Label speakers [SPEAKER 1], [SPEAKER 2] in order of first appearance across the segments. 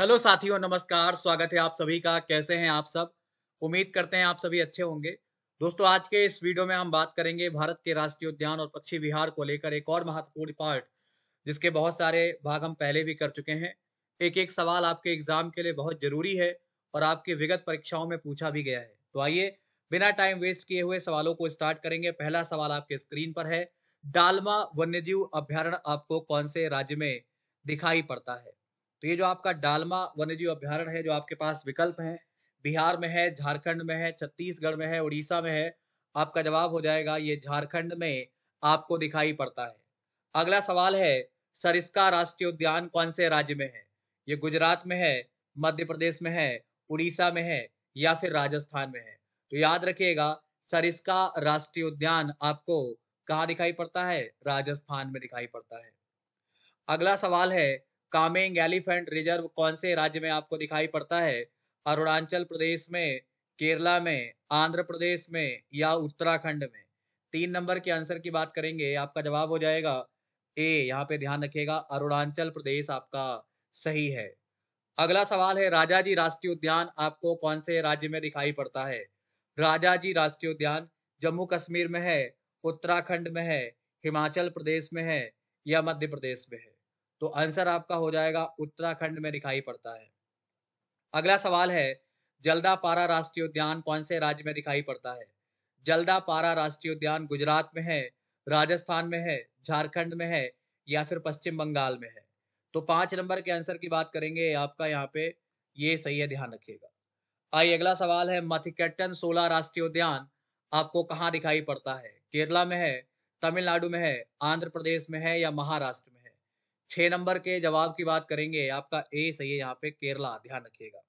[SPEAKER 1] hello साथियों नमस्कार स्वागत है आप सभी का कैसे हैं आप सब उम्मीद करते हैं आप सभी अच्छे होंगे दोस्तों आज के इस वीडियो में हम बात करेंगे भारत के राष्ट्रीय उद्यान और पक्षी विहार को लेकर एक और महत्वपूर्ण पार्ट जिसके बहुत सारे भाग हम पहले भी कर चुके हैं एक एक सवाल आपके एग्जाम के लिए बहुत जरूरी है और आपके विगत परीक्षाओं में पूछा भी गया है तो आइए बिना टाइम वेस्ट किए हुए सवालों को स्टार्ट करेंगे पहला सवाल आपके स्क्रीन पर है डालमा वन्यजीव अभ्यारण आपको कौन से राज्य में दिखाई पड़ता है तो ये जो आपका डालमा वन्यजीव अभ्यारण है जो आपके पास विकल्प है बिहार में है झारखंड में है छत्तीसगढ़ में है उड़ीसा में है आपका जवाब हो जाएगा ये झारखंड में आपको दिखाई पड़ता है अगला सवाल है सरिस्का राष्ट्रीय उद्यान कौन से राज्य में है ये गुजरात में है मध्य प्रदेश में है उड़ीसा में है या फिर राजस्थान में है तो याद रखिएगा सरिस्का राष्ट्रीय उद्यान आपको कहाँ दिखाई पड़ता है राजस्थान में दिखाई पड़ता है अगला सवाल है कामेंग एलिफेंट रिजर्व कौन से राज्य में आपको दिखाई पड़ता है अरुणाचल प्रदेश में केरला में आंध्र प्रदेश में या उत्तराखंड में तीन नंबर के आंसर की बात करेंगे आपका जवाब हो जाएगा ए यहाँ पे ध्यान रखिएगा अरुणाचल प्रदेश आपका सही है अगला सवाल है राजा जी राष्ट्रीय उद्यान आपको कौन से राज्य में दिखाई पड़ता है राजा जी राष्ट्रीय उद्यान जम्मू कश्मीर में है उत्तराखंड में है हिमाचल प्रदेश में है या मध्य प्रदेश में है तो आंसर आपका हो जाएगा उत्तराखंड में दिखाई पड़ता है अगला सवाल है जल्दा पारा राष्ट्रीय उद्यान कौन से राज्य में दिखाई पड़ता है जल्दा पारा राष्ट्रीय उद्यान गुजरात में है राजस्थान में है झारखंड में है या फिर पश्चिम बंगाल में है तो पांच नंबर के आंसर की बात करेंगे आपका यहाँ पे ये सही है ध्यान रखिएगा आइए अगला सवाल है मथिकेटन सोला राष्ट्रीय उद्यान आपको कहाँ दिखाई पड़ता है केरला में है तमिलनाडु में है आंध्र प्रदेश में है या महाराष्ट्र में छह नंबर के जवाब की बात करेंगे आपका ए सही है यहाँ पे केरला ध्यान रखिएगा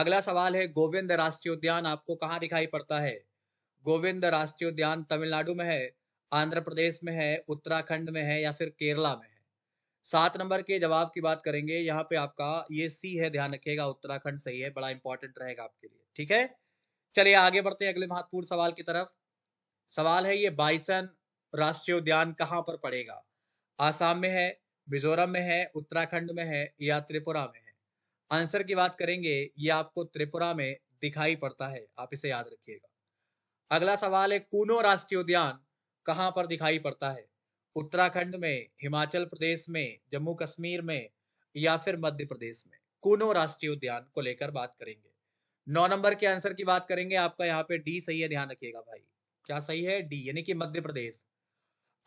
[SPEAKER 1] अगला सवाल है गोविंद राष्ट्रीय उद्यान आपको कहाँ दिखाई पड़ता है गोविंद राष्ट्रीय उद्यान तमिलनाडु में है आंध्र प्रदेश में है उत्तराखंड में है या फिर केरला में है सात नंबर के जवाब की बात करेंगे यहाँ पे आपका ये सी है ध्यान रखिएगा उत्तराखंड सही है बड़ा इंपॉर्टेंट रहेगा आपके लिए ठीक है चलिए आगे बढ़ते हैं अगले महत्वपूर्ण सवाल की तरफ सवाल है ये बाइसन राष्ट्रीय उद्यान कहाँ पर पड़ेगा आसाम में है मिजोरम में है उत्तराखंड में है या त्रिपुरा में है आंसर की बात करेंगे ये आपको त्रिपुरा में दिखाई पड़ता है आप इसे याद रखिएगा अगला सवाल है कूनो राष्ट्रीय उद्यान कहाँ पर दिखाई पड़ता है उत्तराखंड में हिमाचल प्रदेश में जम्मू कश्मीर में या फिर मध्य प्रदेश में कूनो राष्ट्रीय उद्यान को लेकर बात करेंगे नौ नंबर के आंसर की बात करेंगे आपका यहाँ पे डी सही है ध्यान रखिएगा भाई क्या सही है डी यानी कि मध्य प्रदेश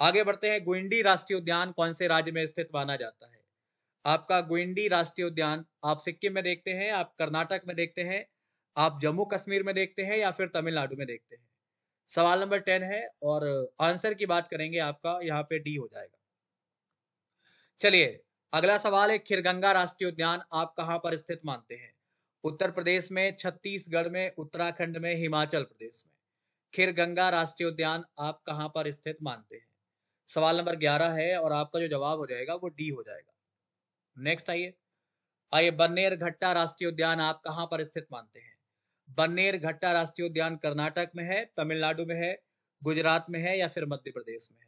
[SPEAKER 1] आगे बढ़ते हैं गुइंडी राष्ट्रीय उद्यान कौन से राज्य में स्थित माना जाता है आपका गुइंडी राष्ट्रीय उद्यान आप सिक्किम में देखते हैं आप कर्नाटक में देखते हैं आप जम्मू कश्मीर में देखते हैं या फिर तमिलनाडु में देखते हैं सवाल नंबर टेन है और आंसर की बात करेंगे आपका यहाँ पे डी हो जाएगा चलिए अगला सवाल है खिरगंगा राष्ट्रीय उद्यान आप कहाँ पर स्थित मानते हैं उत्तर प्रदेश में छत्तीसगढ़ में उत्तराखंड में हिमाचल प्रदेश में खिरगंगा राष्ट्रीय उद्यान आप कहाँ पर स्थित मानते हैं सवाल नंबर ग्यारह है और आपका जो जवाब हो जाएगा वो डी हो जाएगा नेक्स्ट आइए आइए बन्नेर घट्टा राष्ट्रीय उद्यान आप कहाँ पर स्थित मानते हैं बन्नेर घट्टा राष्ट्रीय उद्यान कर्नाटक में है तमिलनाडु में है गुजरात में है या फिर मध्य प्रदेश में है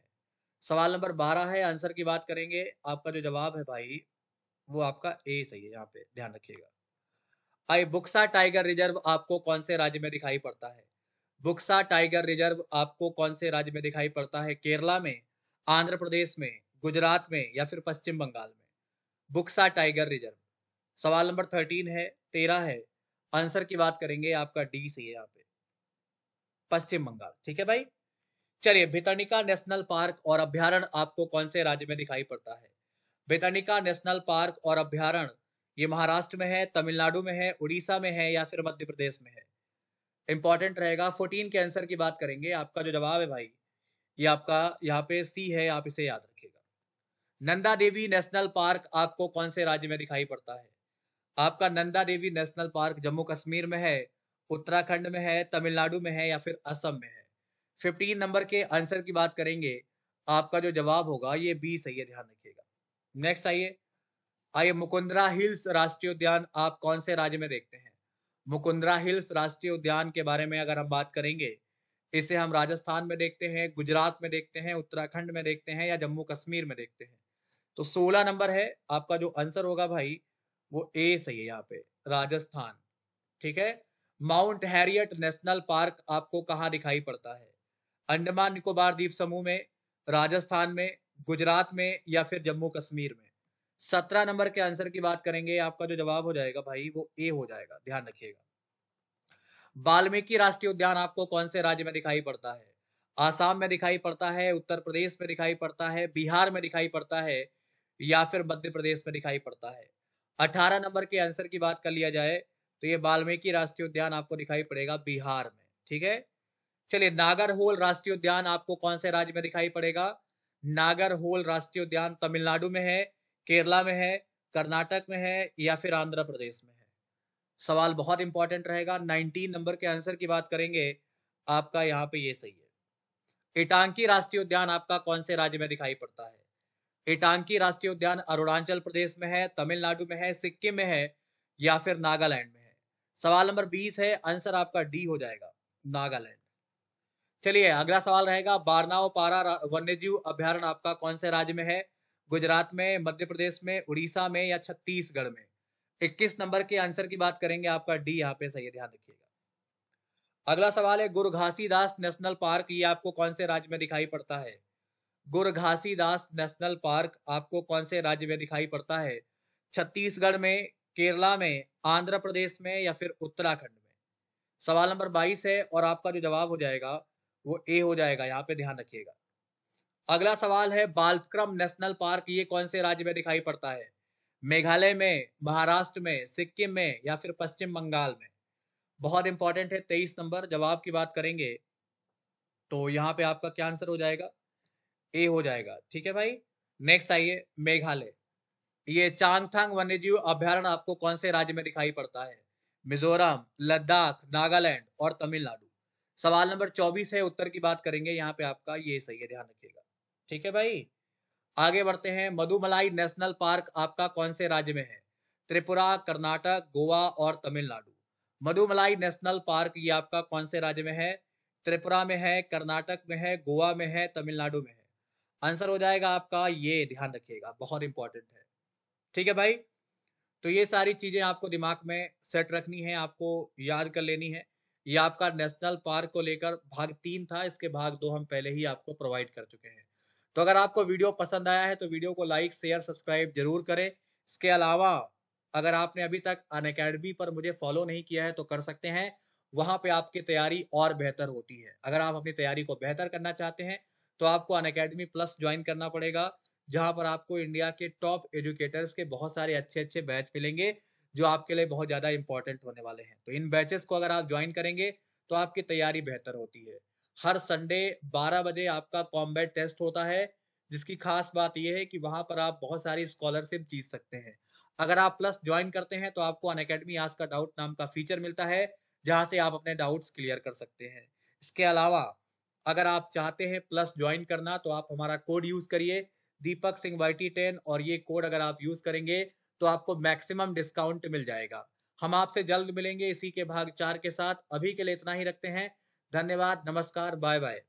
[SPEAKER 1] सवाल नंबर बारह है आंसर की बात करेंगे आपका जो जवाब है भाई वो आपका ए सही है यहाँ पे ध्यान रखिएगा आई बुक्सा टाइगर रिजर्व आपको कौन से राज्य में दिखाई पड़ता है बुक्सा टाइगर रिजर्व आपको कौन से राज्य में दिखाई पड़ता है केरला में आंध्र प्रदेश में गुजरात में या फिर पश्चिम बंगाल में बुक्सा टाइगर रिजर्व सवाल नंबर थर्टीन है तेरह है आंसर की बात करेंगे आपका डी सी है यहाँ पे पश्चिम बंगाल ठीक है भाई चलिए भितरणिका नेशनल पार्क और अभ्यारण आपको कौन से राज्य में दिखाई पड़ता है भितरणिका नेशनल पार्क और अभ्यारण ये महाराष्ट्र में है तमिलनाडु में है उड़ीसा में है या फिर मध्य प्रदेश में है इंपॉर्टेंट रहेगा फोर्टीन के आंसर की बात करेंगे आपका जो जवाब है भाई ये आपका यहाँ पे सी है आप इसे याद रखिएगा नंदा देवी नेशनल पार्क आपको कौन से राज्य में दिखाई पड़ता है आपका नंदा देवी नेशनल पार्क जम्मू कश्मीर में है उत्तराखंड में है तमिलनाडु में है या फिर असम में है फिफ्टीन नंबर के आंसर की बात करेंगे आपका जो जवाब होगा ये बी सही है ध्यान रखिएगा नेक्स्ट आइए आइए मुकुंदरा हिल्स राष्ट्रीय उद्यान आप कौन से राज्य में देखते हैं मुकुंदरा हिल्स राष्ट्रीय उद्यान के बारे में अगर हम बात करेंगे इसे हम राजस्थान में देखते हैं गुजरात में देखते हैं उत्तराखंड में देखते हैं या जम्मू कश्मीर में देखते हैं तो सोलह नंबर है आपका जो आंसर होगा भाई वो ए सही है यहाँ पे राजस्थान ठीक है माउंट हैरियट नेशनल पार्क आपको कहाँ दिखाई पड़ता है अंडमान निकोबार द्वीप समूह में राजस्थान में गुजरात में या फिर जम्मू कश्मीर में सत्रह नंबर के आंसर की बात करेंगे आपका जो जवाब हो जाएगा भाई वो ए हो जाएगा ध्यान रखिएगा वाल्मीकि राष्ट्रीय उद्यान आपको कौन से राज्य में दिखाई पड़ता है आसाम में दिखाई पड़ता है उत्तर प्रदेश में दिखाई पड़ता है बिहार में दिखाई पड़ता है या फिर मध्य प्रदेश में दिखाई पड़ता है अठारह नंबर के आंसर की बात कर लिया जाए तो ये वाल्मीकि राष्ट्रीय उद्यान आपको दिखाई पड़ेगा बिहार में ठीक है चलिए नागरहोल राष्ट्रीय उद्यान आपको कौन से राज्य में दिखाई पड़ेगा नागरहोल राष्ट्रीय उद्यान तमिलनाडु में है केरला में है कर्नाटक में है या फिर आंध्र प्रदेश में सवाल बहुत इंपॉर्टेंट रहेगा 19 नंबर के आंसर की बात करेंगे आपका यहाँ पे ये सही है इटांकी राष्ट्रीय उद्यान आपका कौन से राज्य में दिखाई पड़ता है इटांकी राष्ट्रीय उद्यान अरुणाचल प्रदेश में है तमिलनाडु में है सिक्किम में है या फिर नागालैंड में है सवाल नंबर बीस है आंसर आपका डी हो जाएगा नागालैंड चलिए अगला सवाल रहेगा बारनाओ पारा वन्यजीव अभ्यारण आपका कौन से राज्य में है गुजरात में मध्य प्रदेश में उड़ीसा में या छत्तीसगढ़ में इक्कीस नंबर के आंसर की बात करेंगे आपका डी यहाँ पे सही है ध्यान रखिएगा अगला सवाल है गुरघासी दास नेशनल पार्क ये आपको कौन से राज्य में दिखाई पड़ता है गुरघासी दास नेशनल पार्क आपको कौन से राज्य में दिखाई पड़ता है छत्तीसगढ़ में केरला में आंध्र प्रदेश में या फिर उत्तराखंड में सवाल नंबर बाईस है और आपका जो जवाब हो जाएगा वो ए हो जाएगा यहाँ पे ध्यान रखिएगा अगला सवाल है बालक्रम नेशनल पार्क ये कौन से राज्य में दिखाई पड़ता है मेघालय में महाराष्ट्र में सिक्किम में या फिर पश्चिम बंगाल में बहुत इंपॉर्टेंट है तेईस नंबर जवाब की बात करेंगे तो यहाँ पे आपका क्या आंसर हो जाएगा ए हो जाएगा ठीक है भाई नेक्स्ट आइए मेघालय ये चांगथांग वन्यजीव अभ्यारण आपको कौन से राज्य में दिखाई पड़ता है मिजोरम लद्दाख नागालैंड और तमिलनाडु सवाल नंबर चौबीस है उत्तर की बात करेंगे यहाँ पे आपका ये सही है ध्यान रखिएगा ठीक है भाई आगे बढ़ते हैं मधुमलाई नेशनल पार्क आपका कौन से राज्य में है त्रिपुरा कर्नाटक गोवा और तमिलनाडु मधुमलाई नेशनल पार्क ये आपका कौन से राज्य में है त्रिपुरा में है कर्नाटक में है गोवा में है तमिलनाडु में है आंसर हो जाएगा आपका ये ध्यान रखिएगा बहुत इंपॉर्टेंट है ठीक है भाई तो ये सारी चीजें आपको दिमाग में सेट रखनी है आपको याद कर लेनी है ये आपका नेशनल पार्क को लेकर भाग तीन था इसके भाग दो हम पहले ही आपको प्रोवाइड कर चुके हैं तो अगर आपको वीडियो पसंद आया है तो वीडियो को लाइक शेयर सब्सक्राइब जरूर करें इसके अलावा अगर आपने अभी तक अन अकेडमी पर मुझे फॉलो नहीं किया है तो कर सकते हैं वहां पे आपकी तैयारी और बेहतर होती है अगर आप अपनी तैयारी को बेहतर करना चाहते हैं तो आपको अन अकेडमी प्लस ज्वाइन करना पड़ेगा जहां पर आपको इंडिया के टॉप एजुकेटर्स के बहुत सारे अच्छे अच्छे बैच मिलेंगे जो आपके लिए बहुत ज्यादा इंपॉर्टेंट होने वाले हैं तो इन बैचेस को अगर आप ज्वाइन करेंगे तो आपकी तैयारी बेहतर होती है हर संडे 12 बजे आपका कॉम्बैट टेस्ट होता है जिसकी खास बात यह है कि वहां पर आप बहुत सारी स्कॉलरशिप जीत सकते हैं अगर आप प्लस ज्वाइन करते हैं तो आपको अन अकेडमी आज का डाउट नाम का फीचर मिलता है जहां से आप अपने डाउट्स क्लियर कर सकते हैं इसके अलावा अगर आप चाहते हैं प्लस ज्वाइन करना तो आप हमारा कोड यूज करिए दीपक सिंह वाई टेन और ये कोड अगर आप यूज करेंगे तो आपको मैक्सिमम डिस्काउंट मिल जाएगा हम आपसे जल्द मिलेंगे इसी के भाग चार के साथ अभी के लिए इतना ही रखते हैं धन्यवाद नमस्कार बाय बाय